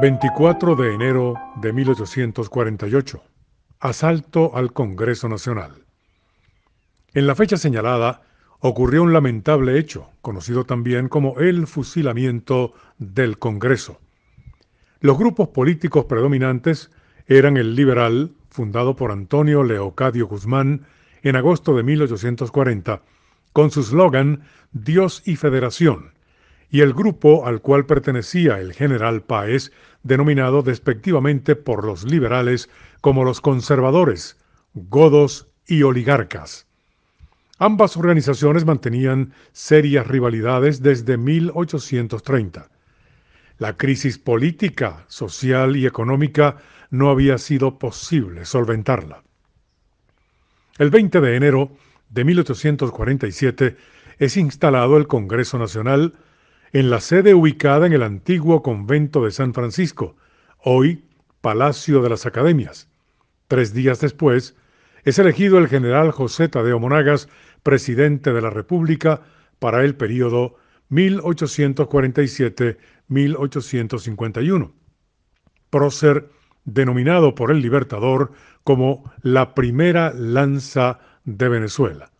24 de enero de 1848. Asalto al Congreso Nacional. En la fecha señalada ocurrió un lamentable hecho, conocido también como el fusilamiento del Congreso. Los grupos políticos predominantes eran el liberal, fundado por Antonio Leocadio Guzmán en agosto de 1840, con su slogan Dios y Federación, y el grupo al cual pertenecía el general Páez, denominado despectivamente por los liberales como los conservadores, godos y oligarcas. Ambas organizaciones mantenían serias rivalidades desde 1830. La crisis política, social y económica no había sido posible solventarla. El 20 de enero de 1847 es instalado el Congreso Nacional en la sede ubicada en el antiguo convento de San Francisco, hoy Palacio de las Academias. Tres días después, es elegido el general José Tadeo Monagas presidente de la República para el periodo 1847-1851. Prócer, denominado por el Libertador como la primera lanza de Venezuela.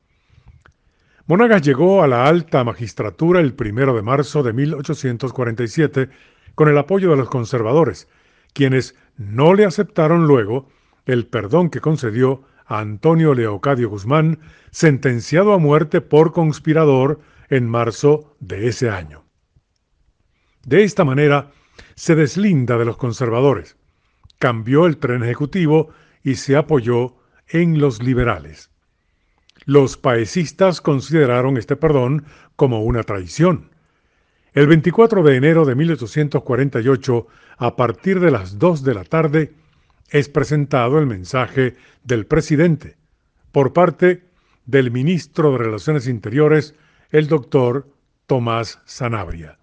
Monagas llegó a la alta magistratura el 1 de marzo de 1847 con el apoyo de los conservadores, quienes no le aceptaron luego el perdón que concedió a Antonio Leocadio Guzmán, sentenciado a muerte por conspirador en marzo de ese año. De esta manera, se deslinda de los conservadores, cambió el tren ejecutivo y se apoyó en los liberales. Los paesistas consideraron este perdón como una traición. El 24 de enero de 1848, a partir de las 2 de la tarde, es presentado el mensaje del presidente por parte del ministro de Relaciones Interiores, el doctor Tomás Sanabria.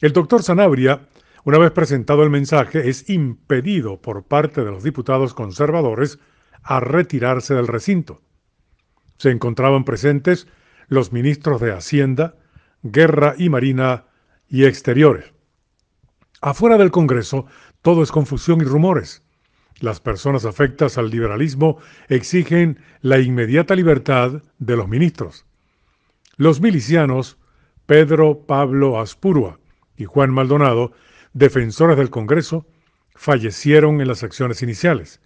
El doctor Sanabria, una vez presentado el mensaje, es impedido por parte de los diputados conservadores a retirarse del recinto. Se encontraban presentes los ministros de Hacienda, Guerra y Marina y Exteriores. Afuera del Congreso, todo es confusión y rumores. Las personas afectas al liberalismo exigen la inmediata libertad de los ministros. Los milicianos, Pedro Pablo Aspurua y Juan Maldonado, defensores del Congreso, fallecieron en las acciones iniciales.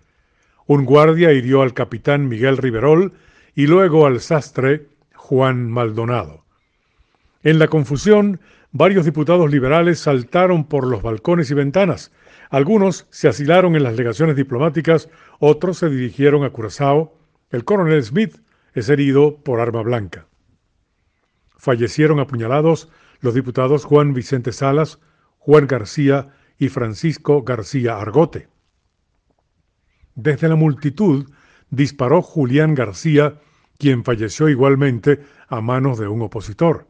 Un guardia hirió al capitán Miguel Riverol y luego al sastre Juan Maldonado. En la confusión, varios diputados liberales saltaron por los balcones y ventanas. Algunos se asilaron en las legaciones diplomáticas, otros se dirigieron a Curazao. El coronel Smith es herido por arma blanca. Fallecieron apuñalados los diputados Juan Vicente Salas, Juan García y Francisco García Argote. Desde la multitud disparó Julián García, quien falleció igualmente a manos de un opositor.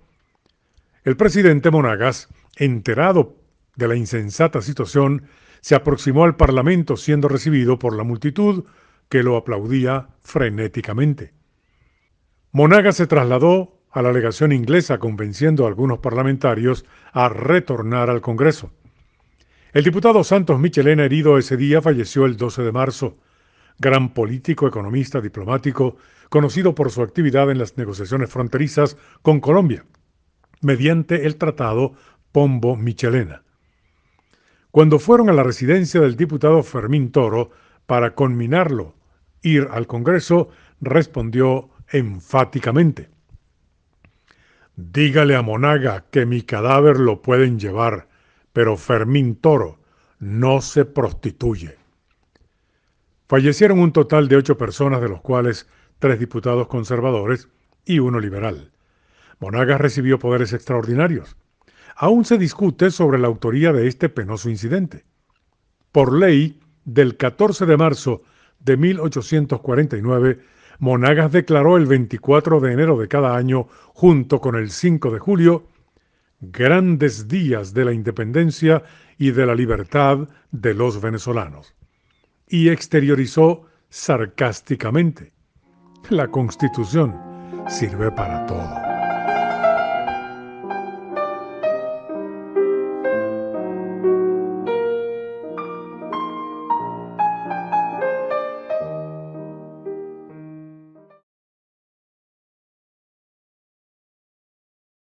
El presidente Monagas, enterado de la insensata situación, se aproximó al Parlamento siendo recibido por la multitud que lo aplaudía frenéticamente. Monagas se trasladó a la legación inglesa convenciendo a algunos parlamentarios a retornar al Congreso. El diputado Santos Michelena herido ese día falleció el 12 de marzo gran político, economista, diplomático, conocido por su actividad en las negociaciones fronterizas con Colombia, mediante el Tratado Pombo Michelena. Cuando fueron a la residencia del diputado Fermín Toro para conminarlo ir al Congreso, respondió enfáticamente. Dígale a Monaga que mi cadáver lo pueden llevar, pero Fermín Toro no se prostituye. Fallecieron un total de ocho personas, de los cuales tres diputados conservadores y uno liberal. Monagas recibió poderes extraordinarios. Aún se discute sobre la autoría de este penoso incidente. Por ley del 14 de marzo de 1849, Monagas declaró el 24 de enero de cada año, junto con el 5 de julio, grandes días de la independencia y de la libertad de los venezolanos y exteriorizó sarcásticamente. La constitución sirve para todo.